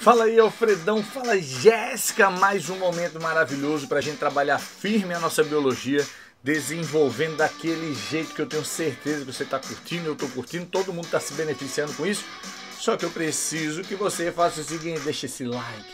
Fala aí, Alfredão. Fala, Jéssica. Mais um momento maravilhoso para a gente trabalhar firme a nossa biologia, desenvolvendo daquele jeito que eu tenho certeza que você está curtindo, eu estou curtindo, todo mundo está se beneficiando com isso. Só que eu preciso que você faça o seguinte: deixa esse like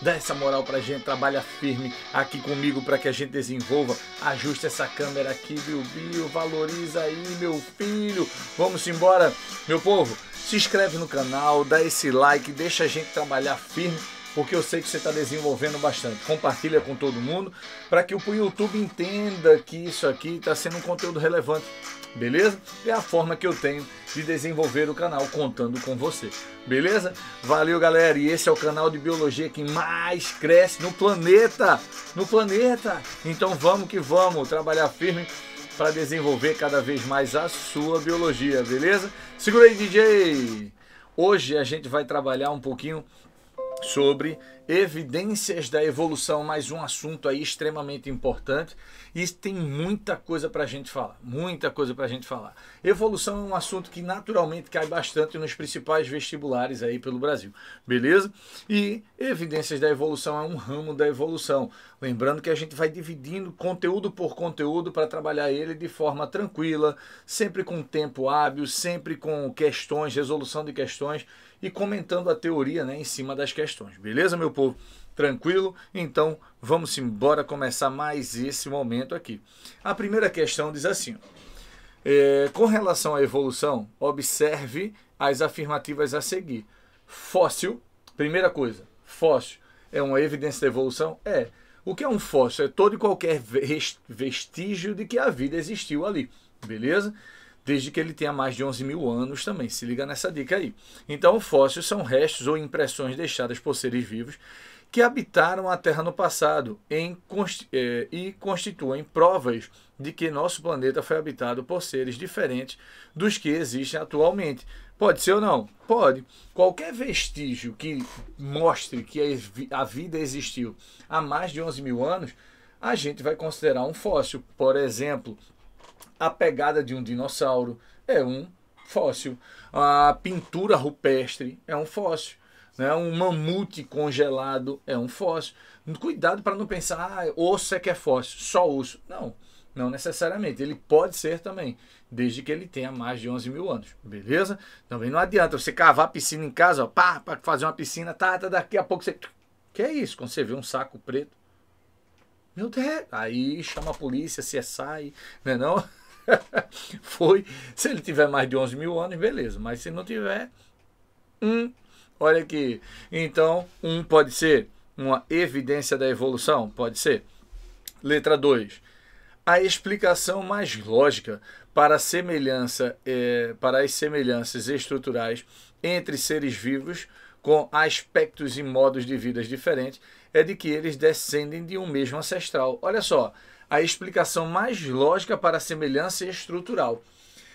Dá essa moral pra gente, trabalha firme aqui comigo para que a gente desenvolva. Ajusta essa câmera aqui, viu, viu? Valoriza aí, meu filho. Vamos embora, meu povo. Se inscreve no canal, dá esse like, deixa a gente trabalhar firme porque eu sei que você está desenvolvendo bastante. Compartilha com todo mundo para que o YouTube entenda que isso aqui está sendo um conteúdo relevante. Beleza? É a forma que eu tenho de desenvolver o canal contando com você. Beleza? Valeu, galera. E esse é o canal de biologia que mais cresce no planeta, no planeta. Então vamos que vamos trabalhar firme para desenvolver cada vez mais a sua biologia, beleza? Segura aí, DJ. Hoje a gente vai trabalhar um pouquinho sobre evidências da evolução, mais um assunto aí extremamente importante e tem muita coisa para a gente falar, muita coisa para a gente falar. Evolução é um assunto que naturalmente cai bastante nos principais vestibulares aí pelo Brasil, beleza? E evidências da evolução é um ramo da evolução. Lembrando que a gente vai dividindo conteúdo por conteúdo para trabalhar ele de forma tranquila, sempre com tempo hábil, sempre com questões, resolução de questões e comentando a teoria né, em cima das questões. Beleza, meu povo? Tranquilo? Então vamos embora começar mais esse momento aqui. A primeira questão diz assim: é, com relação à evolução, observe as afirmativas a seguir. Fóssil, primeira coisa, fóssil é uma evidência da evolução? É. O que é um fóssil? É todo e qualquer vestígio de que a vida existiu ali. Beleza? desde que ele tenha mais de 11 mil anos também. Se liga nessa dica aí. Então, fósseis são restos ou impressões deixadas por seres vivos que habitaram a Terra no passado em, eh, e constituem provas de que nosso planeta foi habitado por seres diferentes dos que existem atualmente. Pode ser ou não? Pode. Qualquer vestígio que mostre que a vida existiu há mais de 11 mil anos, a gente vai considerar um fóssil. Por exemplo, a pegada de um dinossauro é um fóssil. A pintura rupestre é um fóssil. Né? Um mamute congelado é um fóssil. Cuidado para não pensar, ah, osso é que é fóssil, só osso. Não, não necessariamente. Ele pode ser também, desde que ele tenha mais de 11 mil anos. Beleza? Também não adianta você cavar a piscina em casa, ó, pá, para fazer uma piscina, tá, tá, daqui a pouco você. Que é isso? Quando você vê um saco preto. Meu Deus! Aí chama a polícia, sai né não? foi. Se ele tiver mais de 11 mil anos, beleza. Mas se não tiver, um. Olha aqui. Então, um pode ser uma evidência da evolução? Pode ser. Letra 2. A explicação mais lógica para, semelhança, é, para as semelhanças estruturais entre seres vivos com aspectos e modos de vidas diferentes é de que eles descendem de um mesmo ancestral. Olha só, a explicação mais lógica para a semelhança estrutural.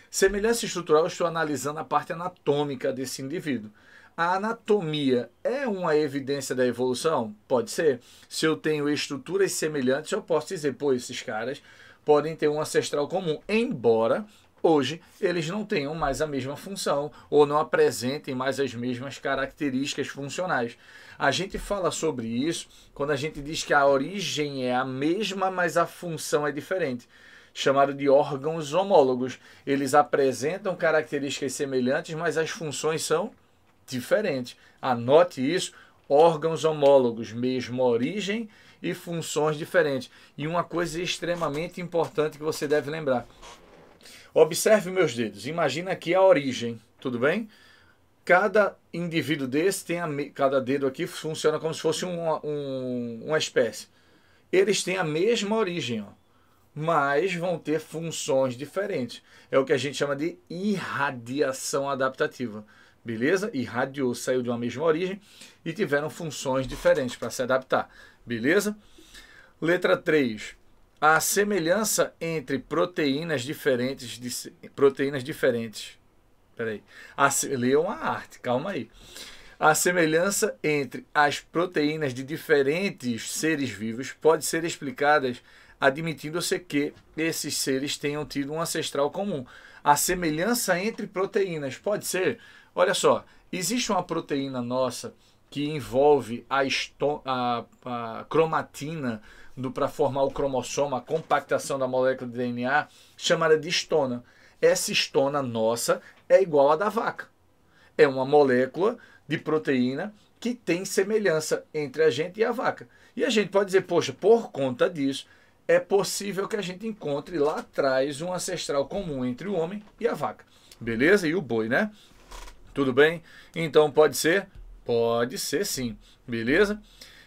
Semelhança estrutural, eu estou analisando a parte anatômica desse indivíduo. A anatomia é uma evidência da evolução? Pode ser. Se eu tenho estruturas semelhantes, eu posso dizer, pô, esses caras podem ter um ancestral comum. Embora hoje eles não tenham mais a mesma função ou não apresentem mais as mesmas características funcionais. A gente fala sobre isso quando a gente diz que a origem é a mesma, mas a função é diferente chamado de órgãos homólogos. Eles apresentam características semelhantes, mas as funções são diferentes. Anote isso: órgãos homólogos, mesma origem e funções diferentes. E uma coisa extremamente importante que você deve lembrar: Observe meus dedos. Imagina aqui a origem, tudo bem? Cada indivíduo desse tem a cada dedo aqui funciona como se fosse uma, um, uma espécie. Eles têm a mesma origem, ó, mas vão ter funções diferentes. É o que a gente chama de irradiação adaptativa. Beleza? Irradiou, saiu de uma mesma origem e tiveram funções diferentes para se adaptar. Beleza? Letra 3 a semelhança entre proteínas diferentes de, proteínas diferentes. Peraí. A, leiam uma arte, calma aí. A semelhança entre as proteínas de diferentes seres vivos pode ser explicada admitindo-se que esses seres tenham tido um ancestral comum. A semelhança entre proteínas pode ser, olha só, existe uma proteína nossa que envolve a, a, a cromatina para formar o cromossoma, a compactação da molécula de DNA, chamada de estona. Essa estona nossa é igual à da vaca. É uma molécula de proteína que tem semelhança entre a gente e a vaca. E a gente pode dizer, poxa, por conta disso, é possível que a gente encontre lá atrás um ancestral comum entre o homem e a vaca. Beleza? E o boi, né? Tudo bem? Então pode ser Pode ser sim, beleza?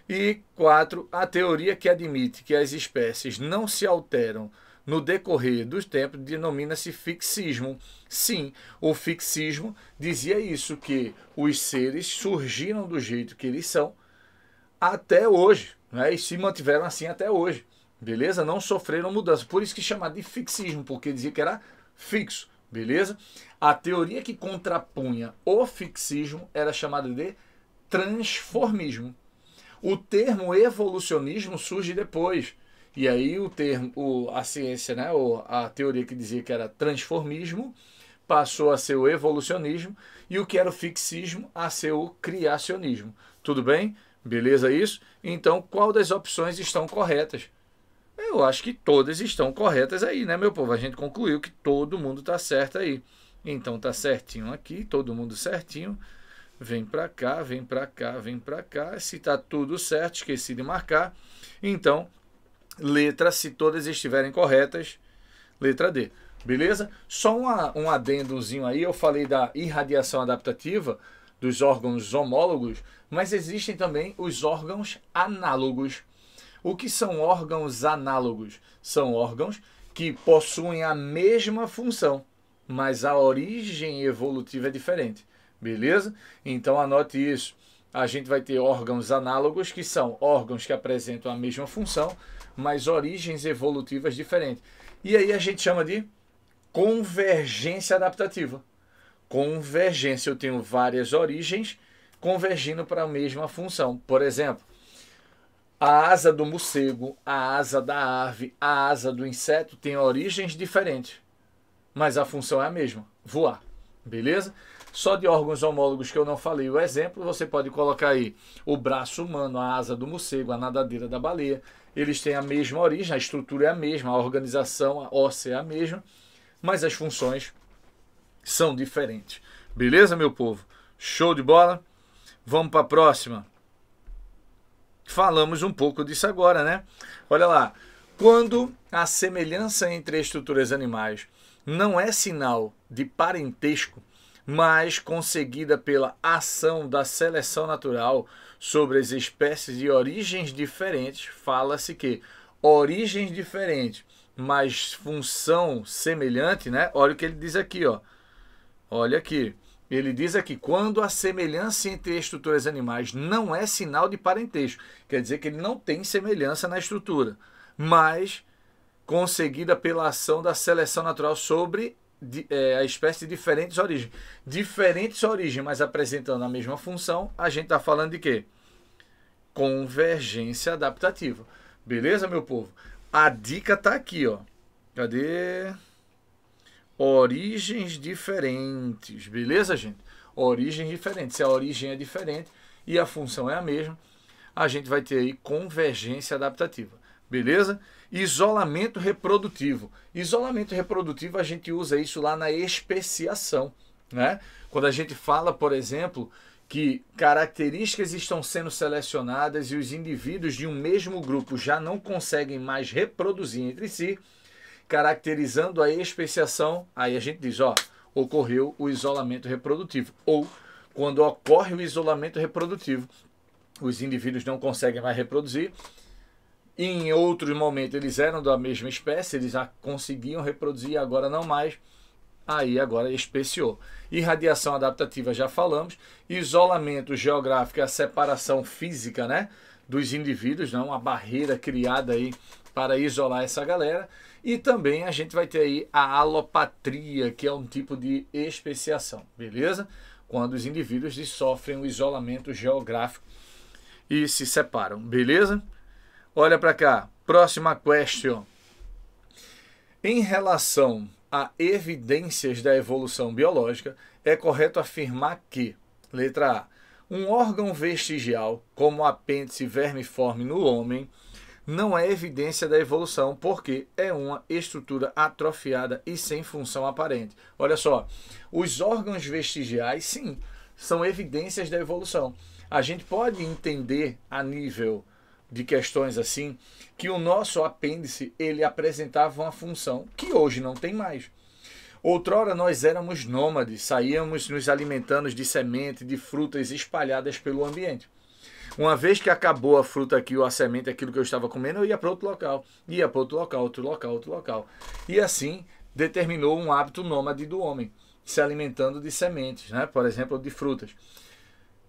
E quatro A teoria que admite que as espécies não se alteram no decorrer dos tempos denomina-se fixismo. Sim, o fixismo dizia isso, que os seres surgiram do jeito que eles são até hoje, né? e se mantiveram assim até hoje, beleza? Não sofreram mudança, por isso que chamava de fixismo, porque dizia que era fixo, beleza? A teoria que contrapunha o fixismo era chamada de transformismo. O termo evolucionismo surge depois. E aí o termo, o, a ciência, né, ou a teoria que dizia que era transformismo, passou a ser o evolucionismo, e o que era o fixismo a ser o criacionismo. Tudo bem? Beleza isso? Então, qual das opções estão corretas? Eu acho que todas estão corretas aí, né, meu povo? A gente concluiu que todo mundo está certo aí. Então tá certinho aqui, todo mundo certinho vem para cá, vem para cá, vem para cá. Se está tudo certo, esqueci de marcar. Então, letra, se todas estiverem corretas, letra D. Beleza? Só uma, um adendozinho aí, eu falei da irradiação adaptativa dos órgãos homólogos, mas existem também os órgãos análogos. O que são órgãos análogos? São órgãos que possuem a mesma função, mas a origem evolutiva é diferente. Beleza? Então anote isso. A gente vai ter órgãos análogos, que são órgãos que apresentam a mesma função, mas origens evolutivas diferentes. E aí a gente chama de convergência adaptativa. Convergência, eu tenho várias origens convergindo para a mesma função. Por exemplo, a asa do morcego, a asa da ave, a asa do inseto têm origens diferentes, mas a função é a mesma: voar. Beleza? Só de órgãos homólogos que eu não falei o exemplo, você pode colocar aí o braço humano, a asa do morcego, a nadadeira da baleia. Eles têm a mesma origem, a estrutura é a mesma, a organização a óssea é a mesma, mas as funções são diferentes. Beleza, meu povo? Show de bola? Vamos para a próxima. Falamos um pouco disso agora, né? Olha lá. Quando a semelhança entre estruturas animais não é sinal de parentesco, mas conseguida pela ação da seleção natural sobre as espécies de origens diferentes, fala-se que origens diferentes, mas função semelhante, né? Olha o que ele diz aqui, ó. Olha aqui. Ele diz aqui, quando a semelhança entre estruturas animais não é sinal de parentesco, quer dizer que ele não tem semelhança na estrutura, mas conseguida pela ação da seleção natural sobre de, é, a espécie de diferentes origens. Diferentes origens, mas apresentando a mesma função, a gente está falando de quê? Convergência adaptativa. Beleza, meu povo? A dica está aqui, ó. Cadê? Origens diferentes. Beleza, gente? Origens diferentes. Se a origem é diferente e a função é a mesma, a gente vai ter aí convergência adaptativa. Beleza? Isolamento reprodutivo. Isolamento reprodutivo, a gente usa isso lá na especiação. Né? Quando a gente fala, por exemplo, que características estão sendo selecionadas e os indivíduos de um mesmo grupo já não conseguem mais reproduzir entre si, caracterizando a especiação, aí a gente diz, ó, ocorreu o isolamento reprodutivo. Ou quando ocorre o isolamento reprodutivo, os indivíduos não conseguem mais reproduzir, e em outros momentos eles eram da mesma espécie, eles já conseguiam reproduzir, agora não mais. Aí agora especiou. Irradiação adaptativa já falamos, isolamento geográfico, a separação física, né, dos indivíduos, não né, uma barreira criada aí para isolar essa galera. E também a gente vai ter aí a alopatria, que é um tipo de especiação, beleza? Quando os indivíduos sofrem o isolamento geográfico e se separam, beleza? Olha para cá, próxima question. Em relação a evidências da evolução biológica, é correto afirmar que, letra A, um órgão vestigial, como o apêndice vermiforme no homem, não é evidência da evolução, porque é uma estrutura atrofiada e sem função aparente. Olha só, os órgãos vestigiais, sim, são evidências da evolução. A gente pode entender a nível de questões assim, que o nosso apêndice ele apresentava uma função que hoje não tem mais. Outrora nós éramos nômades, saíamos nos alimentando de semente, de frutas espalhadas pelo ambiente. Uma vez que acabou a fruta aqui ou a semente, aquilo que eu estava comendo, eu ia para outro local, ia para outro local, outro local, outro local. E assim determinou um hábito nômade do homem, se alimentando de sementes, né? por exemplo, de frutas.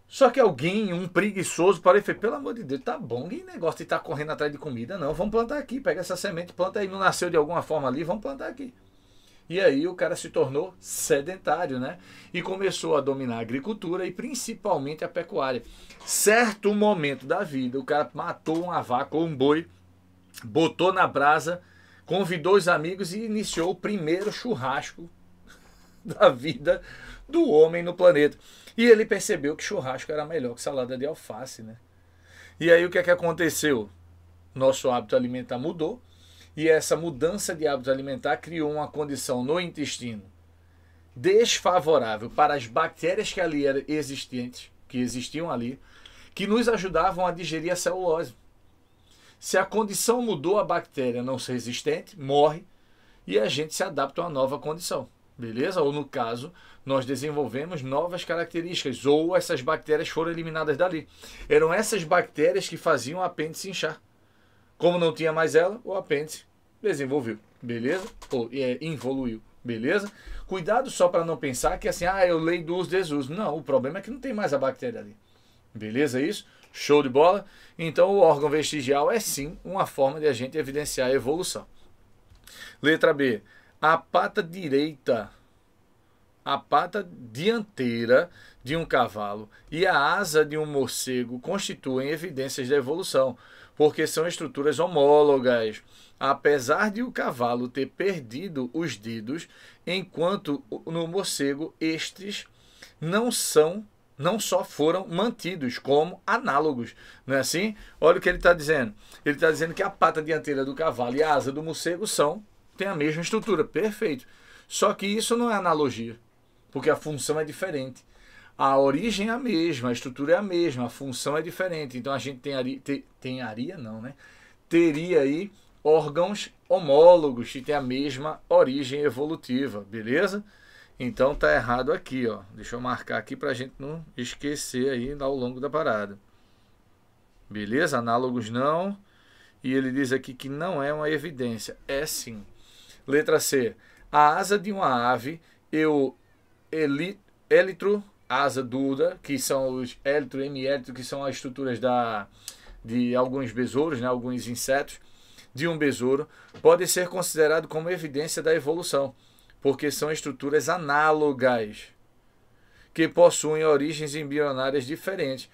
Só que alguém, um preguiçoso, parou e falou: pelo amor de Deus, tá bom, ninguém negócio de estar tá correndo atrás de comida, não. Vamos plantar aqui, pega essa semente, planta aí, não nasceu de alguma forma ali, vamos plantar aqui. E aí o cara se tornou sedentário, né? E começou a dominar a agricultura e principalmente a pecuária. Certo momento da vida, o cara matou uma vaca ou um boi, botou na brasa, convidou os amigos e iniciou o primeiro churrasco da vida do homem no planeta. E ele percebeu que churrasco era melhor que salada de alface, né? E aí o que é que aconteceu? Nosso hábito alimentar mudou e essa mudança de hábito alimentar criou uma condição no intestino desfavorável para as bactérias que ali eram existentes, que existiam ali, que nos ajudavam a digerir a celulose. Se a condição mudou, a bactéria não se resistente, morre e a gente se adapta a uma nova condição beleza? Ou no caso, nós desenvolvemos novas características, ou essas bactérias foram eliminadas dali. Eram essas bactérias que faziam o apêndice inchar. Como não tinha mais ela, o apêndice desenvolveu, beleza? Ou é, evoluiu, beleza? Cuidado só para não pensar que assim, ah, eu leio dos uso Não, o problema é que não tem mais a bactéria ali. Beleza é isso? Show de bola? Então o órgão vestigial é sim uma forma de a gente evidenciar a evolução. Letra B a pata direita, a pata dianteira de um cavalo e a asa de um morcego constituem evidências da evolução, porque são estruturas homólogas. Apesar de o cavalo ter perdido os dedos, enquanto no morcego estes não são não só foram mantidos como análogos, não é assim? Olha o que ele está dizendo. Ele está dizendo que a pata dianteira do cavalo e a asa do morcego são tem a mesma estrutura, perfeito. Só que isso não é analogia, porque a função é diferente. A origem é a mesma, a estrutura é a mesma, a função é diferente. Então a gente tem aria, te, tem aria não, né? Teria aí órgãos homólogos que têm a mesma origem evolutiva, beleza? Então tá errado aqui, ó. Deixa eu marcar aqui para a gente não esquecer aí ao longo da parada. Beleza? Análogos não. E ele diz aqui que não é uma evidência. É sim. Letra C. A asa de uma ave e o élitro, asa dura, que são os elitro e hemélitro, que são as estruturas da, de alguns besouros, né, alguns insetos, de um besouro, pode ser considerado como evidência da evolução, porque são estruturas análogas, que possuem origens embrionárias diferentes.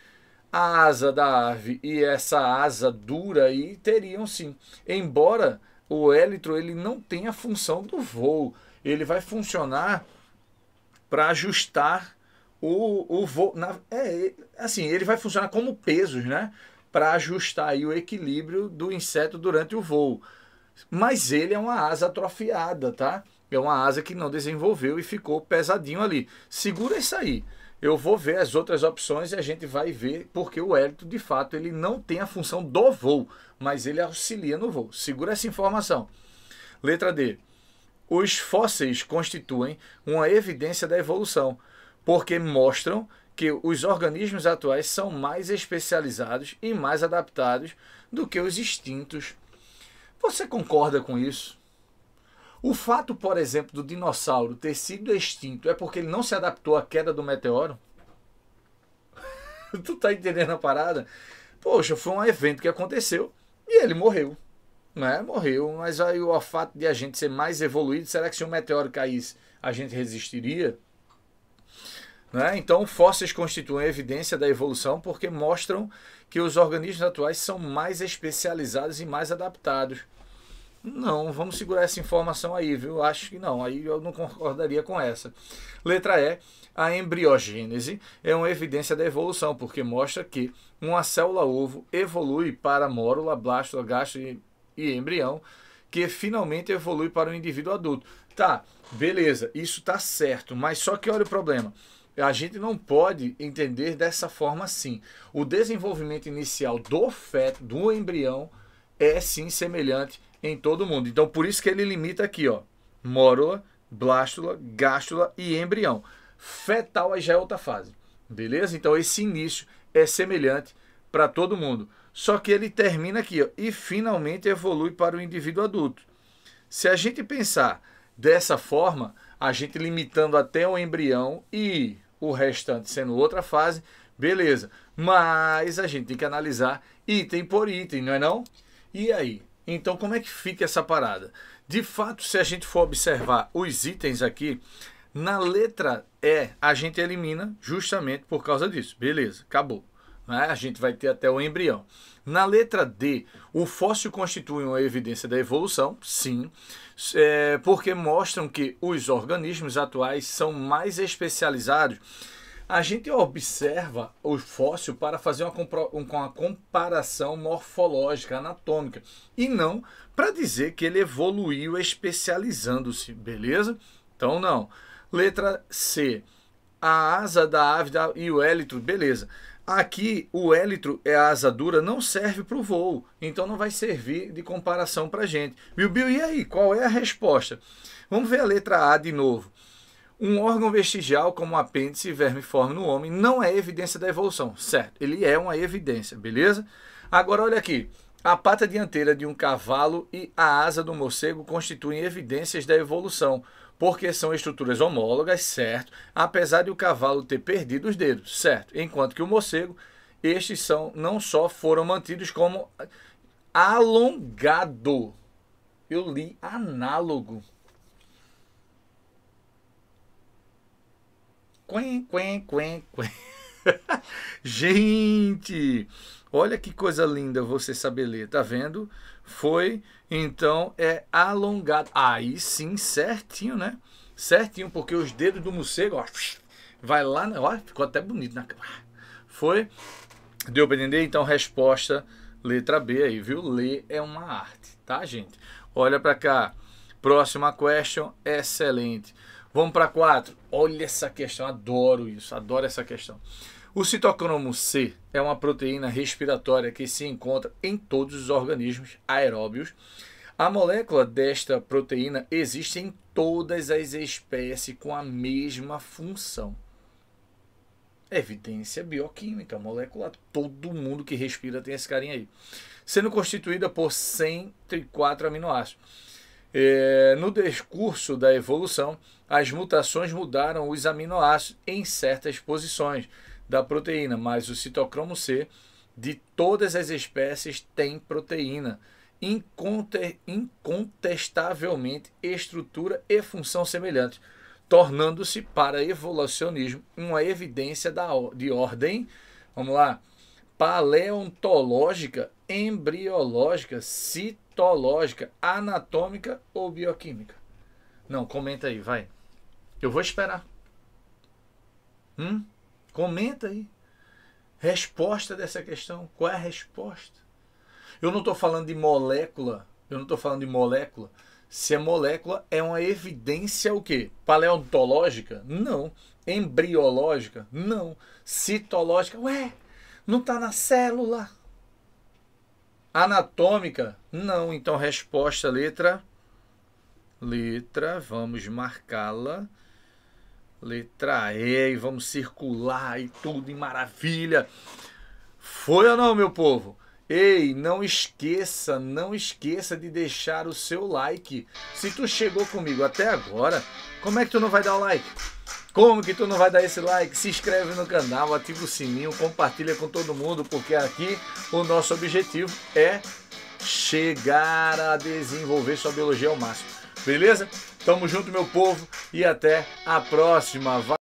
A asa da ave e essa asa dura aí teriam sim, embora o élitro ele não tem a função do voo. Ele vai funcionar para ajustar o, o voo. Na, é, assim, ele vai funcionar como pesos, né? Para ajustar aí o equilíbrio do inseto durante o voo. Mas ele é uma asa atrofiada, tá? É uma asa que não desenvolveu e ficou pesadinho ali. Segura isso aí eu vou ver as outras opções e a gente vai ver, porque o hélito, de fato, ele não tem a função do voo, mas ele auxilia no voo. Segura essa informação. Letra D. Os fósseis constituem uma evidência da evolução, porque mostram que os organismos atuais são mais especializados e mais adaptados do que os extintos. Você concorda com isso? O fato, por exemplo, do dinossauro ter sido extinto é porque ele não se adaptou à queda do meteoro? tu tá entendendo a parada? Poxa, foi um evento que aconteceu e ele morreu. Né? Morreu, mas aí o fato de a gente ser mais evoluído, será que se um meteoro caísse, a gente resistiria? Né? Então, fósseis constituem evidência da evolução porque mostram que os organismos atuais são mais especializados e mais adaptados. Não, vamos segurar essa informação aí, viu? Acho que não, aí eu não concordaria com essa. Letra E, a embriogênese é uma evidência da evolução, porque mostra que uma célula-ovo evolui para mórula, blástula, gasto e, embrião, que finalmente evolui para o um indivíduo adulto. Tá, beleza, isso tá certo, mas só que olha o problema a gente não pode entender dessa forma assim. O desenvolvimento inicial do feto, do embrião, é sim semelhante em todo o mundo. Então, por isso que ele limita aqui, ó, mórula, blástula, gástula e embrião. Fetal aí já é outra fase, beleza? Então, esse início é semelhante para todo mundo. Só que ele termina aqui, ó, e finalmente evolui para o indivíduo adulto. Se a gente pensar dessa forma, a gente limitando até o embrião e o restante sendo outra fase, beleza. Mas a gente tem que analisar item por item, não é não? E aí, então, como é que fica essa parada? De fato, se a gente for observar os itens aqui, na letra E a gente elimina justamente por causa disso. Beleza, acabou. Né? A gente vai ter até o embrião. Na letra D, o fóssil constitui uma evidência da evolução, sim, é, porque mostram que os organismos atuais são mais especializados a gente observa o fóssil para fazer uma, uma comparação morfológica, anatômica, e não para dizer que ele evoluiu especializando-se, beleza? Então, não. Letra C. A asa da ave da, e o hélitro, beleza. Aqui, o élitro é a asa dura, não serve para o voo, então não vai servir de comparação para a gente. Bill, e aí, qual é a resposta? Vamos ver a letra A de novo. Um órgão vestigial como apêndice e vermiforme no homem não é evidência da evolução, certo? Ele é uma evidência, beleza? Agora olha aqui, a pata dianteira de um cavalo e a asa do morcego constituem evidências da evolução, porque são estruturas homólogas, certo? Apesar de o cavalo ter perdido os dedos, certo? Enquanto que o morcego, estes são não só foram mantidos como alongado. Eu li análogo. Quen, quen, quen, quen. Gente, olha que coisa linda você saber ler, tá vendo? Foi, então, é alongado. Aí sim, certinho, né? Certinho, porque os dedos do morcego, ó, vai lá, ó, ficou até bonito na cama. Foi, deu pra entender? Então, resposta, letra B aí, viu? Ler é uma arte, tá, gente? Olha pra cá, próxima question, excelente. Vamos para 4. Olha essa questão, adoro isso, adoro essa questão. O citocromo C é uma proteína respiratória que se encontra em todos os organismos aeróbios. A molécula desta proteína existe em todas as espécies com a mesma função. Evidência bioquímica, Molécula. Todo mundo que respira tem esse carinha aí. Sendo constituída por 104 aminoácidos. É, no discurso da evolução, as mutações mudaram os aminoácidos em certas posições da proteína, mas o citocromo C de todas as espécies tem proteína, incontestavelmente estrutura e função semelhantes, tornando-se para evolucionismo uma evidência da, de ordem, vamos lá, paleontológica, embriológica, citológica, anatômica ou bioquímica? Não, comenta aí, vai. Eu vou esperar. Hum? Comenta aí. Resposta dessa questão. Qual é a resposta? Eu não estou falando de molécula. Eu não estou falando de molécula. Se a molécula é uma evidência o quê? Paleontológica? Não. Embriológica? Não. Citológica? Ué, não está na célula. Anatômica? Não. Então, resposta, letra. Letra, vamos marcá-la. Letra E, e vamos circular e tudo em maravilha. Foi ou não, meu povo? Ei, não esqueça, não esqueça de deixar o seu like. Se tu chegou comigo até agora, como é que tu não vai dar o like? Como que tu não vai dar esse like? Se inscreve no canal, ativa o sininho, compartilha com todo mundo, porque aqui o nosso objetivo é chegar a desenvolver sua biologia ao máximo. Beleza? Tamo junto, meu povo, e até a próxima.